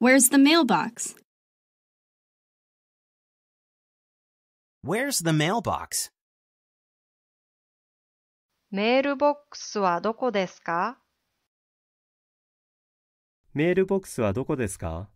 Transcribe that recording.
Where's the mailbox? Where's the mailbox? メールボックスはどこですかメールボックスはどこですか